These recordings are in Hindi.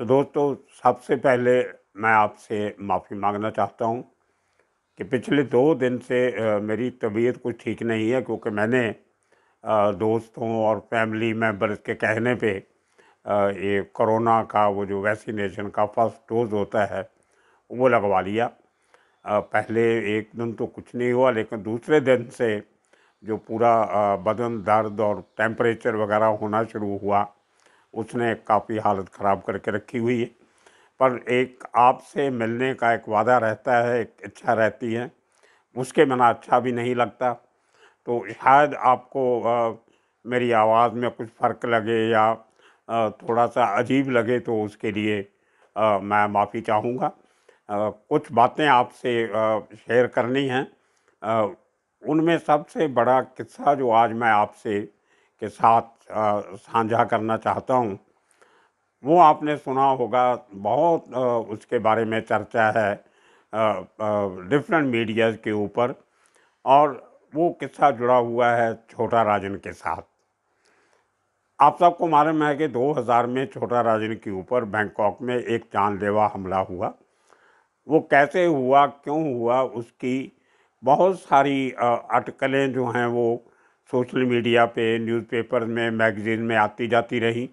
तो दोस्तों सबसे पहले मैं आपसे माफ़ी मांगना चाहता हूँ कि पिछले दो दिन से मेरी तबीयत कुछ ठीक नहीं है क्योंकि मैंने दोस्तों और फैमिली मेम्बर्स के कहने पे ये कोरोना का वो जो वैक्सीनेशन का फर्स्ट डोज होता है वो लगवा लिया पहले एक दिन तो कुछ नहीं हुआ लेकिन दूसरे दिन से जो पूरा बदन दर्द और टेम्परेचर वगैरह होना शुरू हुआ उसने काफ़ी हालत ख़राब करके रखी हुई है पर एक आपसे मिलने का एक वादा रहता है एक इच्छा रहती है उसके बिना अच्छा भी नहीं लगता तो शायद आपको आ, मेरी आवाज़ में कुछ फ़र्क लगे या आ, थोड़ा सा अजीब लगे तो उसके लिए आ, मैं माफ़ी चाहूँगा कुछ बातें आपसे शेयर करनी हैं उनमें सबसे बड़ा किस्सा जो आज मैं आपसे के साथ साझा करना चाहता हूँ वो आपने सुना होगा बहुत आ, उसके बारे में चर्चा है डिफरेंट मीडिया के ऊपर और वो किस्सा जुड़ा हुआ है छोटा राजन के साथ आप सबको मालूम है कि 2000 में छोटा राजन के ऊपर बैंकॉक में एक जानलेवा हमला हुआ वो कैसे हुआ क्यों हुआ उसकी बहुत सारी अटकलें जो हैं वो सोशल मीडिया पे न्यूज़पेपर में मैगज़ीन में आती जाती रही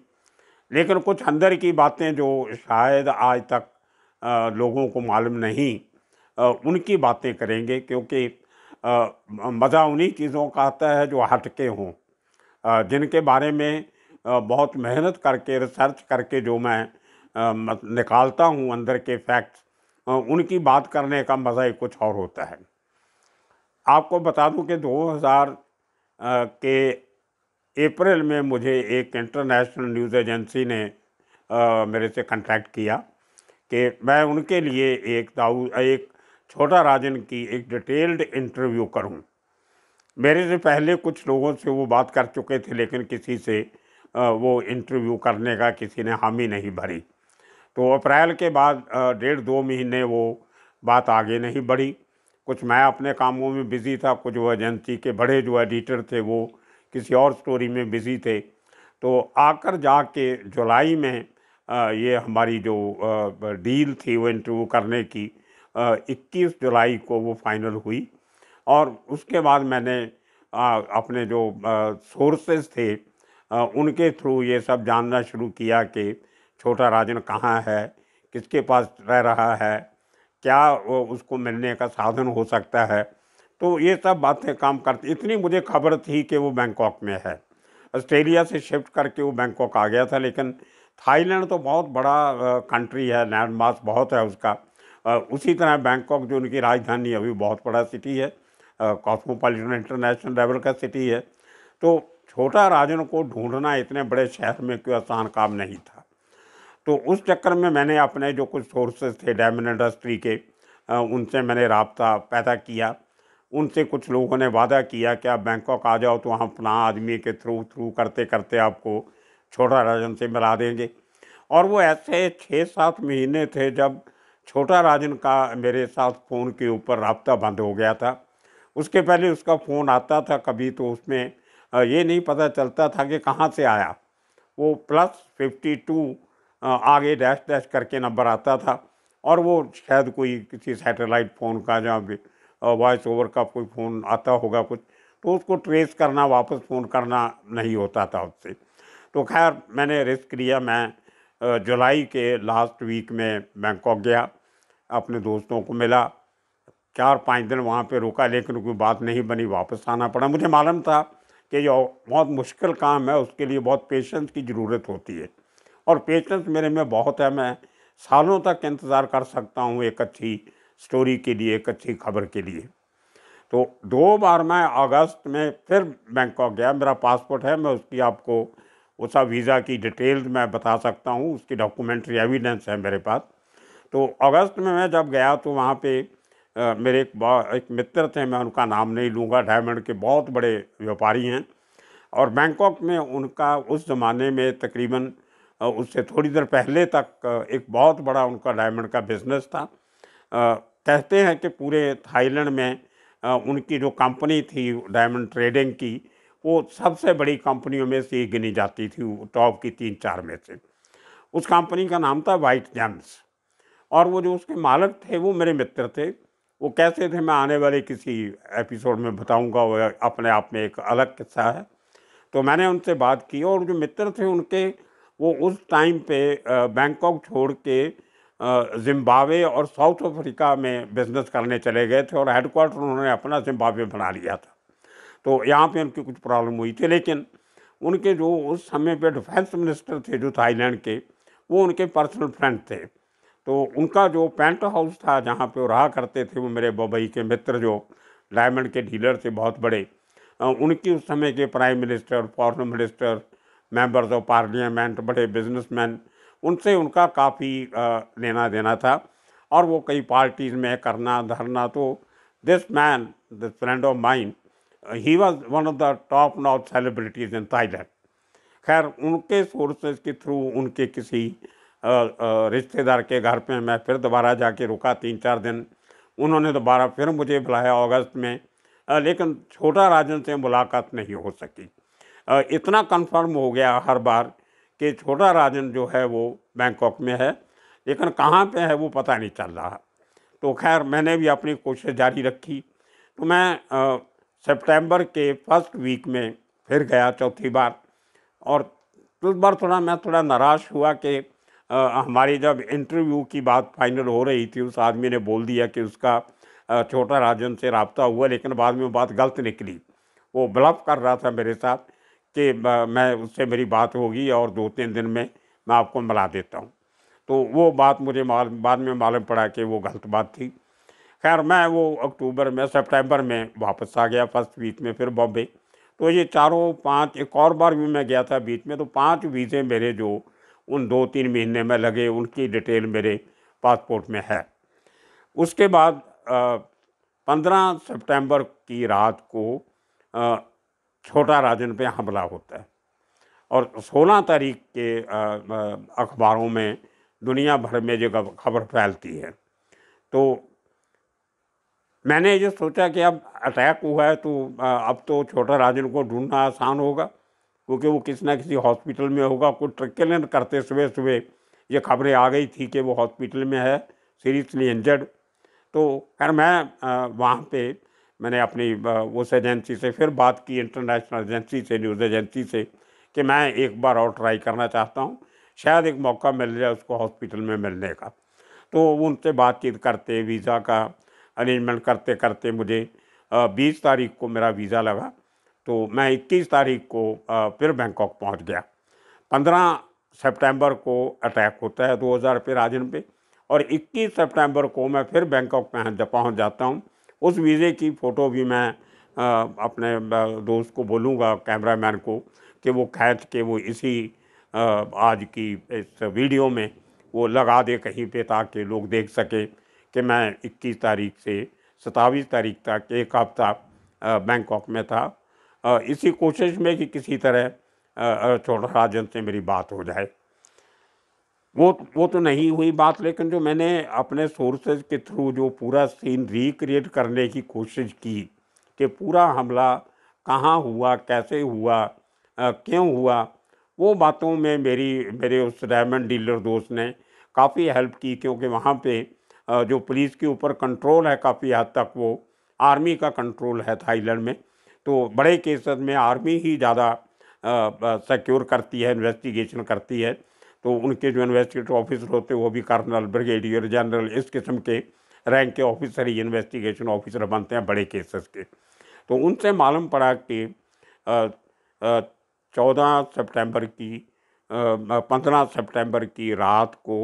लेकिन कुछ अंदर की बातें जो शायद आज तक लोगों को मालूम नहीं उनकी बातें करेंगे क्योंकि मज़ा उन्हीं चीज़ों का आता है जो हटके हों जिनके बारे में बहुत मेहनत करके रिसर्च करके जो मैं निकालता हूँ अंदर के फैक्ट्स उनकी बात करने का मज़ा ही कुछ और होता है आपको बता दूं कि कि अप्रैल में मुझे एक इंटरनेशनल न्यूज़ एजेंसी ने आ, मेरे से कांटेक्ट किया कि मैं उनके लिए एक दाऊ एक छोटा राजन की एक डिटेल्ड इंटरव्यू करूं मेरे से पहले कुछ लोगों से वो बात कर चुके थे लेकिन किसी से आ, वो इंटरव्यू करने का किसी ने हामी नहीं भरी तो अप्रैल के बाद डेढ़ दो महीने वो बात आगे नहीं बढ़ी कुछ मैं अपने कामों में बिज़ी था कुछ वो एजेंसी के बड़े जो एडिटर थे वो किसी और स्टोरी में बिज़ी थे तो आकर जाके जुलाई में ये हमारी जो डील थी वो इंटरव्यू करने की 21 जुलाई को वो फाइनल हुई और उसके बाद मैंने अपने जो सोर्सेज थे उनके थ्रू ये सब जानना शुरू किया कि छोटा राजन कहाँ है किसके पास रह रहा है क्या उसको मिलने का साधन हो सकता है तो ये सब बातें काम करती इतनी मुझे खबर थी कि वो बैंकॉक में है ऑस्ट्रेलिया से शिफ्ट करके वो बैंकॉक आ गया था लेकिन थाईलैंड तो बहुत बड़ा कंट्री है लैंड मास बहुत है उसका उसी तरह बैंकॉक जो उनकी राजधानी अभी बहुत बड़ा सिटी है कॉस्मोपॉलिटन इंटरनेशनल लेवल का सिटी है तो छोटा राजन को ढूंढना इतने बड़े शहर में कोई आसान काम नहीं था तो उस चक्कर में मैंने अपने जो कुछ सोर्सेज थे डायमंड इंडस्ट्री के उनसे मैंने रबता पैदा किया उनसे कुछ लोगों ने वादा किया कि आप बैंकॉक आ जाओ तो हम अपना आदमी के थ्रू थ्रू करते करते आपको छोटा राजन से मिला देंगे और वो ऐसे छः सात महीने थे जब छोटा राजन का मेरे साथ फ़ोन के ऊपर रबता बंद हो गया था उसके पहले उसका फ़ोन आता था कभी तो उसमें ये नहीं पता चलता था कि कहाँ से आया वो प्लस फिफ्टी टू आगे डैश डैश करके नंबर आता था और वो शायद कोई किसी सैटेलाइट फ़ोन का या वॉइस ओवर का कोई फ़ोन आता होगा कुछ तो उसको ट्रेस करना वापस फ़ोन करना नहीं होता था उससे तो खैर मैंने रिस्क लिया मैं जुलाई के लास्ट वीक में बैंकॉक गया अपने दोस्तों को मिला चार पाँच दिन वहाँ पे रुका लेकिन कोई बात नहीं बनी वापस आना पड़ा मुझे मालूम था कि जो बहुत मुश्किल काम है उसके लिए बहुत पेशेंस की ज़रूरत होती है और पेशेंस मेरे में बहुत है मैं सालों तक इंतज़ार कर सकता हूँ एक अच्छी स्टोरी के लिए एक अच्छी खबर के लिए तो दो बार मैं अगस्त में फिर बैंकॉक गया मेरा पासपोर्ट है मैं उसकी आपको उस वीज़ा की डिटेल्स मैं बता सकता हूँ उसकी डॉक्यूमेंट्री एविडेंस है मेरे पास तो अगस्त में मैं जब गया तो वहाँ पे आ, मेरे एक एक मित्र थे मैं उनका नाम नहीं लूँगा डायमंड के बहुत बड़े व्यापारी हैं और बैंकॉक में उनका उस ज़माने में तकरीबन उससे थोड़ी देर पहले तक एक बहुत बड़ा उनका डायमंड का बिजनेस था कहते हैं कि पूरे थाईलैंड में उनकी जो कंपनी थी डायमंड ट्रेडिंग की वो सबसे बड़ी कंपनियों में से गिनी जाती थी टॉप की तीन चार में से उस कंपनी का नाम था वाइट जेम्स और वो जो उसके मालिक थे वो मेरे मित्र थे वो कैसे थे मैं आने वाले किसी एपिसोड में बताऊंगा वो अपने आप में एक अलग किस्सा है तो मैंने उनसे बात की और जो मित्र थे उनके वो उस टाइम पे बैंकॉक छोड़ के जिम्बावे और साउथ अफ्रीका में बिज़नेस करने चले गए थे और हेडकोार्टर उन्होंने अपना जिम्बावे बना लिया था तो यहाँ पे उनकी कुछ प्रॉब्लम हुई थी लेकिन उनके जो उस समय पे डिफेंस मिनिस्टर थे जो थाईलैंड के वो उनके पर्सनल फ्रेंड थे तो उनका जो पेंट हाउस था जहाँ पे वो रहा करते थे वो मेरे बबई के मित्र जो डायमंड के डीलर थे बहुत बड़े उनकी उस समय के prime minister foreign minister members of parliament बड़े बिजनेसमैन उनसे उनका काफ़ी लेना देना था और वो कई पार्टीज़ में करना धरना तो this man this friend of mine he was one of the top notch celebrities in Thailand खैर उनके सोर्सेज के थ्रू उनके किसी रिश्तेदार के घर पे मैं फिर दोबारा जाके रुका तीन चार दिन उन्होंने दोबारा फिर मुझे बुलाया अगस्त में लेकिन छोटा राजन से मुलाकात नहीं हो सकी इतना कंफर्म हो गया हर बार कि छोटा राजन जो है वो बैंकॉक में है लेकिन कहाँ पे है वो पता नहीं चल रहा तो खैर मैंने भी अपनी कोशिश जारी रखी तो मैं सितंबर के फर्स्ट वीक में फिर गया चौथी बार और उस बार थोड़ा मैं थोड़ा नाराज़ हुआ कि हमारी जब इंटरव्यू की बात फाइनल हो रही थी उस आदमी ने बोल दिया कि उसका छोटा राजन से रबता हुआ लेकिन बाद में बात गलत निकली वो ब्लफ कर रहा था मेरे साथ कि मैं उससे मेरी बात होगी और दो तीन दिन में मैं आपको मिला देता हूँ तो वो बात मुझे बाद में मालूम पड़ा कि वो गलत बात थी खैर मैं वो अक्टूबर में सितंबर में वापस आ गया फर्स्ट वीक में फिर बॉम्बे तो ये चारों पांच एक और बार भी मैं गया था बीच में तो पांच वीज़े मेरे जो उन दो तीन महीने में लगे उनकी डिटेल मेरे पासपोर्ट में है उसके बाद पंद्रह सितंबर की रात को छोटा राजन पे हमला होता है और 16 तारीख के अखबारों में दुनिया भर में जो खबर फैलती है तो मैंने ये सोचा कि अब अटैक हुआ है तो अब तो छोटा राजन को ढूंढना आसान होगा क्योंकि वो किसी ना किसी हॉस्पिटल में होगा कुछ ट्रिकलन करते सुबह सुबह ये खबरें आ गई थी कि वो हॉस्पिटल में है सीरियसली इंजर्ड तो खैर मैं वहाँ पे मैंने अपनी उस एजेंसी से फिर बात की इंटरनेशनल एजेंसी से न्यूज़ एजेंसी से कि मैं एक बार और ट्राई करना चाहता हूँ शायद एक मौका मिल जाए उसको हॉस्पिटल में मिलने का तो उनसे बातचीत करते वीज़ा का अरेंजमेंट करते करते मुझे बीस तारीख को मेरा वीज़ा लगा तो मैं इक्कीस तारीख को फिर बैंकॉक पहुँच गया पंद्रह सितंबर को अटैक होता है दो हज़ार पे राजन पे और 21 सितंबर को मैं फिर बैंकॉक में पहुँच जाता हूँ उस वीज़े की फ़ोटो भी मैं आ, अपने दोस्त को बोलूँगा कैमरा मैन को कि वो खैच के वो इसी आ, आज की इस वीडियो में वो लगा दे कहीं पे ताकि लोग देख सकें कि मैं 21 तारीख से सतावीस तारीख तक एक हफ्ता बैंकॉक में था आ, इसी कोशिश में कि किसी तरह छोटा राजन से मेरी बात हो जाए वो वो तो नहीं हुई बात लेकिन जो मैंने अपने सोर्सेज के थ्रू जो पूरा सीन रिक्रिएट करने की कोशिश की कि पूरा हमला कहाँ हुआ कैसे हुआ आ, क्यों हुआ वो बातों में मेरी मेरे उस डायमंड डीलर दोस्त ने काफ़ी हेल्प की क्योंकि वहाँ पे आ, जो पुलिस के ऊपर कंट्रोल है काफ़ी हद तक वो आर्मी का कंट्रोल है थाईलैंड में तो बड़े केसेस में आर्मी ही ज़्यादा सिक्योर करती है इन्वेस्टिगेशन करती है तो उनके जो इन्वेस्टिगेटिव ऑफिसर होते वो भी कर्नल ब्रिगेडियर जनरल इस किस्म के रैंक के ऑफिसर ही इन्वेस्टिगेशन ऑफिसर बनते हैं बड़े केसेस के तो उनसे मालूम पड़ा कि चौदह सितंबर की पंद्रह सितंबर की रात को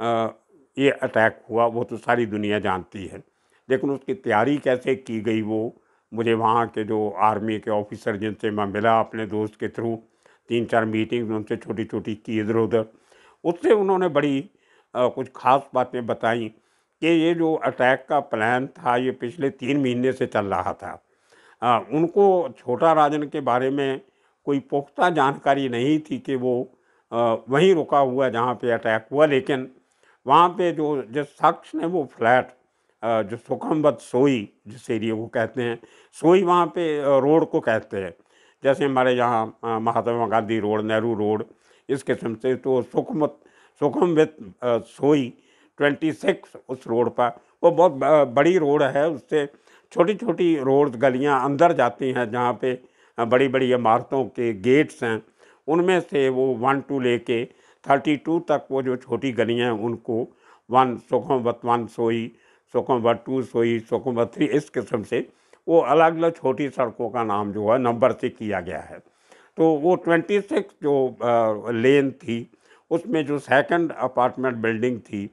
आ, ये अटैक हुआ वो तो सारी दुनिया जानती है लेकिन उसकी तैयारी कैसे की गई वो मुझे वहाँ के जो आर्मी के ऑफिसर जिनसे मैं मिला अपने दोस्त के थ्रू तीन चार मीटिंग उनसे छोटी छोटी की इधर उधर उससे उन्होंने बड़ी आ, कुछ खास बातें बताई कि ये जो अटैक का प्लान था ये पिछले तीन महीने से चल रहा था आ, उनको छोटा राजन के बारे में कोई पुख्ता जानकारी नहीं थी कि वो आ, वहीं रुका हुआ जहाँ पे अटैक हुआ लेकिन वहाँ पे जो जिस शख्स ने वो फ्लैट जो सुखमबद सोई जिस एरिए को कहते हैं सोई वहाँ पे रोड को कहते हैं जैसे हमारे यहाँ महात्मा गांधी रोड नेहरू रोड इस किस्म से तो सुखमत सुखम विद सोई ट्वेंटी सिक्स उस रोड पर वो बहुत बड़ी रोड है उससे छोटी छोटी रोड गलियाँ अंदर जाती हैं जहाँ पे बड़ी बड़ी इमारतों के गेट्स हैं उनमें से वो वन टू ले कर थर्टी टू तक वो जो छोटी गलियाँ हैं उनको वन सुखम वत वन सोई सुखम वत टू सोई सुखम वत थ्री इस किस्म से वो अलग अलग छोटी सड़कों का नाम जो है नंबर से किया गया है तो वो ट्वेंटी सिक्स जो लेन थी उसमें जो सेकंड अपार्टमेंट बिल्डिंग थी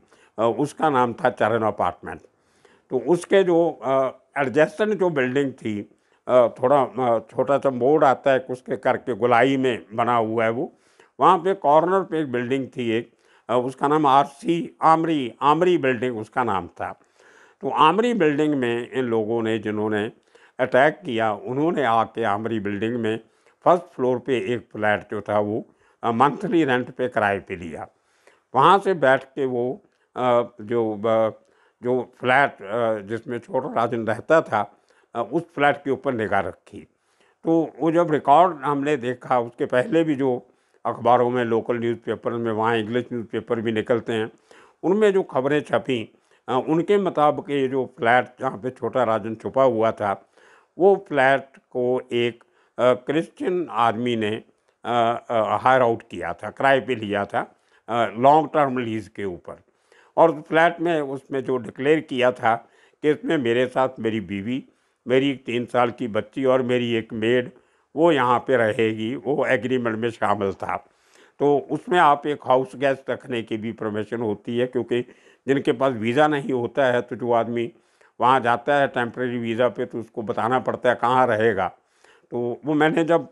उसका नाम था चरण अपार्टमेंट तो उसके जो एडजस्टेंट जो बिल्डिंग थी थोड़ा छोटा सा मोड़ आता है उसके करके गुलाई में बना हुआ है वो वहाँ पे कॉर्नर पे एक बिल्डिंग थी एक उसका नाम R C Amri Amri building उसका नाम था तो आमरी बिल्डिंग में इन लोगों ने जिन्होंने अटैक किया उन्होंने आके हमारी बिल्डिंग में फर्स्ट फ्लोर पे एक फ्लैट जो था वो मंथली रेंट पे किराए पे लिया वहाँ से बैठ के वो जो जो फ्लैट जिसमें छोटा राजन रहता था उस फ्लैट के ऊपर निगाह रखी तो वो जब रिकॉर्ड हमने देखा उसके पहले भी जो अखबारों में लोकल न्यूज़पेपर में वहाँ इंग्लिश न्यूज़पेपर भी निकलते हैं उनमें जो खबरें छपी उनके मुताबिक ये जो फ्लैट जहाँ पे छोटा राजन छुपा हुआ था वो फ्लैट को एक क्रिश्चियन आर्मी ने हायर आउट किया था किराए पे लिया था लॉन्ग टर्म लीज के ऊपर और फ्लैट में उसमें जो डिक्लेयर किया था कि इसमें मेरे साथ मेरी बीवी मेरी एक तीन साल की बच्ची और मेरी एक मेड वो यहाँ पे रहेगी वो एग्रीमेंट में शामिल था तो उसमें आप एक हाउस गेस्ट रखने की भी परमिशन होती है क्योंकि जिनके पास वीज़ा नहीं होता है तो जो आदमी वहाँ जाता है टेम्प्रेरी वीज़ा पे तो उसको बताना पड़ता है कहाँ रहेगा तो वो मैंने जब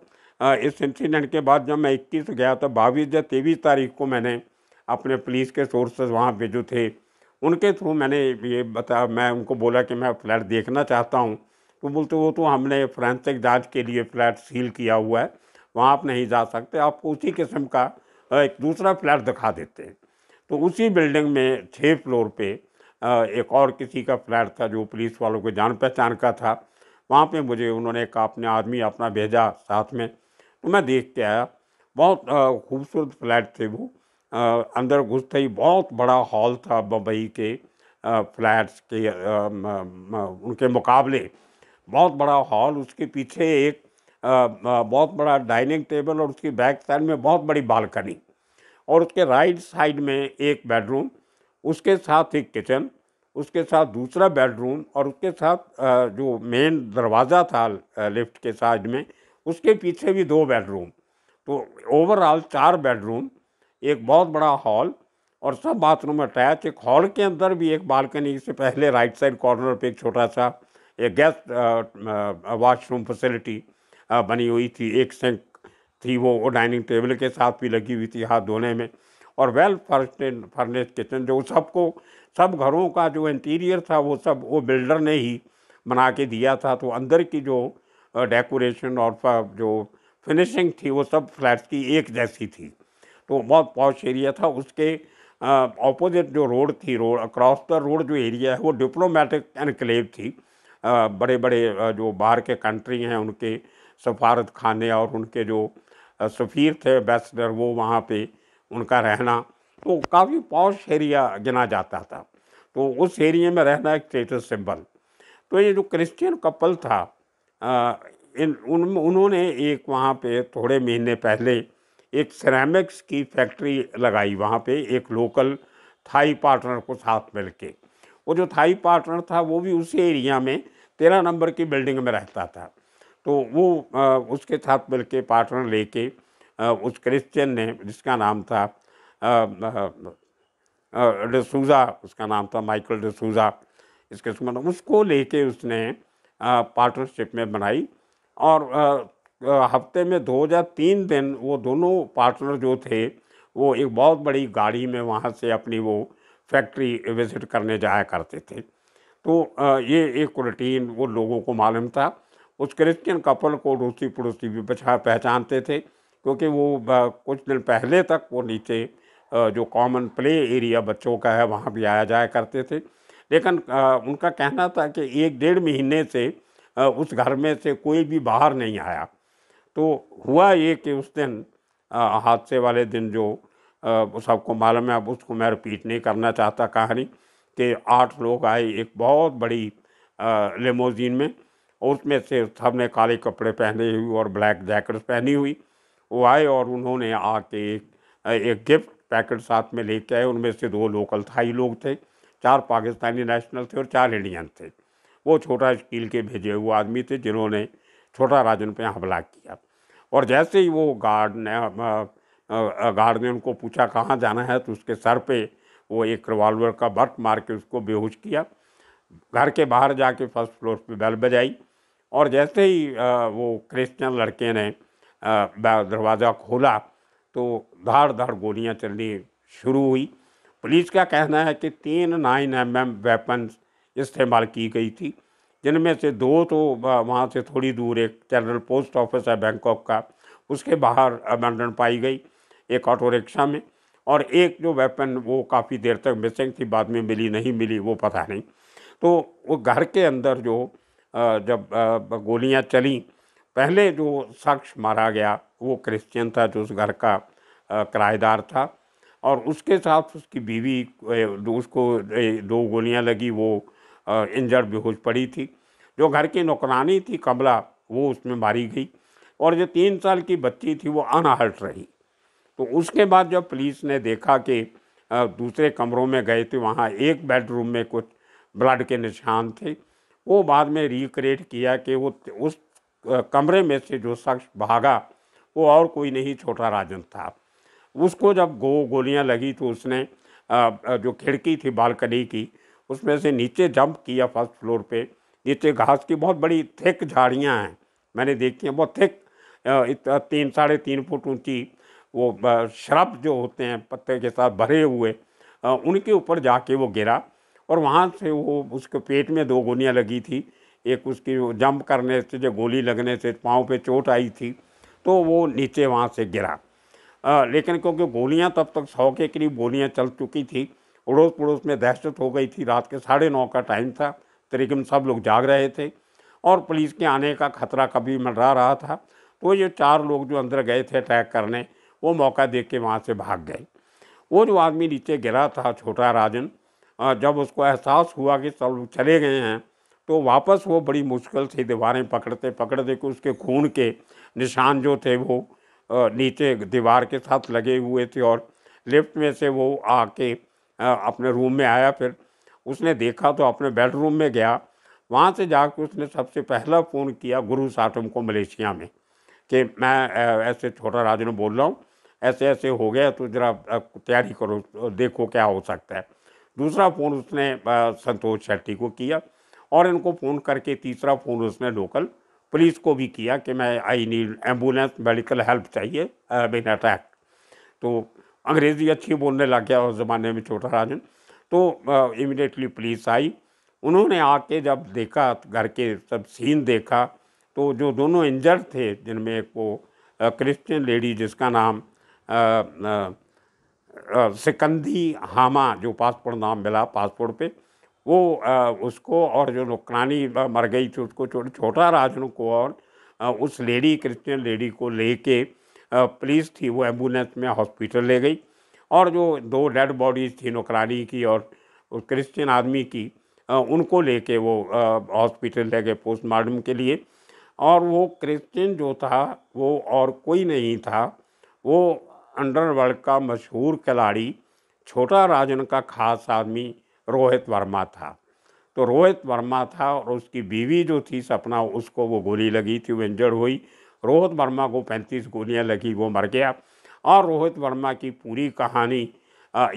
इस इंसिडेंट के बाद जब मैं इक्कीस गया तो बाईस या तेईस तारीख को मैंने अपने पुलिस के सोर्सेज वहाँ पर जो थे उनके थ्रू मैंने ये बता मैं उनको बोला कि मैं फ्लैट देखना चाहता हूँ तो बोलते वो तो हमने फ्रेंसिक जांच के लिए फ्लैट सील किया हुआ है वहाँ आप नहीं जा सकते आपको उसी किस्म का एक दूसरा फ्लैट दिखा देते हैं तो उसी बिल्डिंग में छः फ्लोर पे एक और किसी का फ्लैट था जो पुलिस वालों को जान पहचान का था वहाँ पे मुझे उन्होंने एक अपने आदमी अपना भेजा साथ में तो मैं देख के आया बहुत खूबसूरत फ्लैट थे वो आ, अंदर घुसते ही बहुत बड़ा हॉल था बम्बई के फ्लैट्स के आ, म, म, उनके मुकाबले बहुत बड़ा हॉल उसके पीछे एक बहुत बड़ा डाइनिंग टेबल और उसकी बैक साइड में बहुत बड़ी बालकनी और उसके राइट साइड में एक बेडरूम उसके साथ एक किचन उसके साथ दूसरा बेडरूम और उसके साथ जो मेन दरवाज़ा था लिफ्ट के साइड में उसके पीछे भी दो बेडरूम तो ओवरऑल चार बेडरूम एक बहुत बड़ा हॉल और सब बाथरूम अटैच एक हॉल के अंदर भी एक बालकनी से पहले राइट साइड कॉर्नर पे एक छोटा सा एक गेस्ट वाशरूम फैसिलिटी बनी हुई थी एक सिंक थी वो डाइनिंग टेबल के साथ भी लगी हुई थी हाथ धोने में और वेल फर्स्टेड फर्निश किचन जो सबको सब घरों का जो इंटीरियर था वो सब वो बिल्डर ने ही बना के दिया था तो अंदर की जो डेकोरेशन और जो फिनिशिंग थी वो सब फ्लैट्स की एक जैसी थी तो बहुत पॉश एरिया था उसके ऑपोजिट जो रोड थी रोड अक्रॉस द रोड जो एरिया है वो डिप्लोमेटिक एनक्लेव थी आ, बड़े बड़े जो बाहर के कंट्री हैं उनके सफारत खाने और उनके जो सफ़ीर थे एम्बेसडर वो वहाँ पे उनका रहना तो काफ़ी पॉश एरिया गिना जाता था तो उस एरिए में रहना एक स्टेटस सिंबल तो ये जो क्रिश्चियन कपल था आ, इन उन उन्होंने एक वहाँ पे थोड़े महीने पहले एक सिरेमिक्स की फैक्ट्री लगाई वहाँ पे एक लोकल थाई पार्टनर को साथ मिल के वो जो थाई पार्टनर था वो भी उसी एरिया में तेरह नंबर की बिल्डिंग में रहता था तो वो आ, उसके साथ मिल के पार्टनर लेके उस क्रिश्चियन ने जिसका नाम था डसूजा उसका नाम था माइकल डसूजा इस किस्म उसको लेके उसने पार्टनरशिप में बनाई और हफ्ते में दो या तीन दिन वो दोनों पार्टनर जो थे वो एक बहुत बड़ी गाड़ी में वहाँ से अपनी वो फैक्ट्री विज़िट करने जाया करते थे तो ये एक रूटीन वो लोगों को मालूम था उस क्रिश्चियन कपल को रोसी पड़ोसी भी पहचानते थे क्योंकि वो कुछ दिन पहले तक वो नीचे जो कॉमन प्ले एरिया बच्चों का है वहाँ भी आया जाया करते थे लेकिन उनका कहना था कि एक डेढ़ महीने से उस घर में से कोई भी बाहर नहीं आया तो हुआ ये कि उस दिन हादसे वाले दिन जो सबको मालूम है अब उसको मैं रिपीट नहीं करना चाहता कहानी कि आठ लोग आए एक बहुत बड़ी लेमोजीन में उसमें से सब ने काले कपड़े पहने हुए और ब्लैक जैकेट पहनी हुई वो आए और उन्होंने आके एक गिफ्ट पैकेट साथ में लेके आए उनमें से दो लोकल थाई लोग थे चार पाकिस्तानी नेशनल थे और चार इंडियन थे वो छोटा स्टील के भेजे हुए आदमी थे जिन्होंने छोटा राजन पे हमला किया और जैसे ही वो गार्ड ने गार्ड ने उनको पूछा कहाँ जाना है तो उसके सर पे वो एक रिवॉल्वर का बट मार के उसको बेहोश किया घर के बाहर जाके फर्स्ट फ्लोर पे बेल बजाई और जैसे ही वो क्रिश्चियन लड़के ने दरवाज़ा खोला तो धार धार गोलियां चलनी शुरू हुई पुलिस का कहना है कि तीन नाइन एम एम वेपन्स इस्तेमाल की गई थी जिनमें से दो तो वहाँ से थोड़ी दूर एक जनरल पोस्ट ऑफिस है बैंकॉक का उसके बाहर अबंडन पाई गई एक ऑटो रिक्शा में और एक जो वेपन वो काफ़ी देर तक मिसिंग थी बाद में मिली नहीं मिली वो पता नहीं तो वो घर के अंदर जो जब गोलियां चलें पहले जो शख्स मारा गया वो क्रिश्चियन था जो उस घर का किराएदार था और उसके साथ उसकी बीवी उसको दो गोलियां लगी वो इंजर्ड बेहोश पड़ी थी जो घर की नौकरानी थी कमला वो उसमें मारी गई और जो तीन साल की बच्ची थी वो अनहर्ट रही तो उसके बाद जब पुलिस ने देखा कि दूसरे कमरों में गए थे वहाँ एक बेडरूम में कुछ ब्लड के निशान थे वो बाद में रिक्रिएट किया कि वो उस कमरे में से जो शख्स भागा वो और कोई नहीं छोटा राजन था उसको जब गो गोलियां लगी तो उसने जो खिड़की थी बालकनी की उसमें से नीचे जंप किया फर्स्ट फ्लोर पे नीचे घास की बहुत बड़ी थिक झाड़ियाँ हैं मैंने देखी हैं बहुत थिक तीन साढ़े तीन फुट ऊंची वो श्रब जो होते हैं पत्ते के साथ भरे हुए उनके ऊपर जाके वो गिरा और वहाँ से वो उसके पेट में दो गोलियाँ लगी थी एक उसकी जंप करने से जो गोली लगने से पाँव पे चोट आई थी तो वो नीचे वहाँ से गिरा आ, लेकिन क्योंकि गोलियाँ तब तक सौ के करीब गोलियाँ चल चुकी थी अड़ोस पड़ोस में दहशत हो गई थी रात के साढ़े नौ का टाइम था तरीकन सब लोग जाग रहे थे और पुलिस के आने का खतरा कभी मंडरा रहा था तो ये चार लोग जो अंदर गए थे अटैक करने वो मौका देख के वहाँ से भाग गए वो जो आदमी नीचे गिरा था छोटा राजन जब उसको एहसास हुआ कि सब लोग चले गए हैं तो वापस वो बड़ी मुश्किल से दीवारें पकड़ते पकड़ते कि उसके खून के निशान जो थे वो नीचे दीवार के साथ लगे हुए थे और लिफ्ट में से वो आके अपने रूम में आया फिर उसने देखा तो अपने बेडरूम में गया वहाँ से जाकर उसने सबसे पहला फ़ोन किया गुरु साटम को मलेशिया में कि मैं ऐसे छोटा राजन बोल रहा हूँ ऐसे ऐसे हो गया तो ज़रा तैयारी करो देखो क्या हो सकता है दूसरा फ़ोन उसने संतोष शेट्टी को किया और इनको फ़ोन करके तीसरा फ़ोन उसने लोकल पुलिस को भी किया कि मैं I need ambulance medical help चाहिए बिन uh, अटैक तो अंग्रेज़ी अच्छी बोलने लग गया उस ज़माने में छोटा राजन तो इमिडिएटली uh, पुलिस आई उन्होंने आके जब देखा घर के सब सीन देखा तो जो दोनों इंजर्ड थे जिनमें एक वो क्रिश्चियन uh, लेडी जिसका नाम आ, आ, आ, सिकंदी हामा जो पासपोर्ट नाम मिला पासपोर्ट पे वो आ, उसको और जो नुकरानी मर गई थी उसको छोटा राजन को और आ, उस लेडी क्रिश्चियन लेडी को लेके पुलिस थी वो एम्बुलेंस में हॉस्पिटल ले गई और जो दो डेड बॉडीज थी नौकरानी की और उस क्रिश्चियन आदमी की आ, उनको लेके वो हॉस्पिटल ले गए पोस्टमार्टम के लिए और वो क्रिश्चियन जो था वो और कोई नहीं था वो अंडरवर्ल्ड का मशहूर खिलाड़ी छोटा राजन का खास आदमी रोहित वर्मा था तो रोहित वर्मा था और उसकी बीवी जो थी सपना उसको वो गोली लगी थी वो इंजर्ड हुई रोहित वर्मा को पैंतीस गोलियाँ लगी वो मर गया और रोहित वर्मा की पूरी कहानी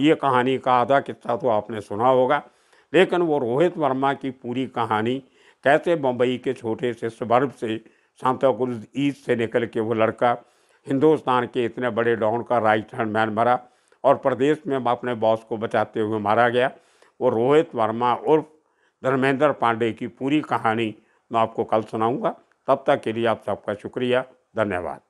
ये कहानी का आधा किस्सा तो आपने सुना होगा लेकिन वो रोहित वर्मा की पूरी कहानी कैसे मुंबई के छोटे से सबर्ब से सांता क्रूज ईस्ट से निकल के वो लड़का हिंदुस्तान के इतने बड़े डॉन का राइट हैंड मैन मरा और प्रदेश में अपने बॉस को बचाते हुए मारा गया वो रोहित वर्मा उर्फ धर्मेंद्र पांडे की पूरी कहानी मैं आपको कल सुनाऊंगा तब तक के लिए आप सबका शुक्रिया धन्यवाद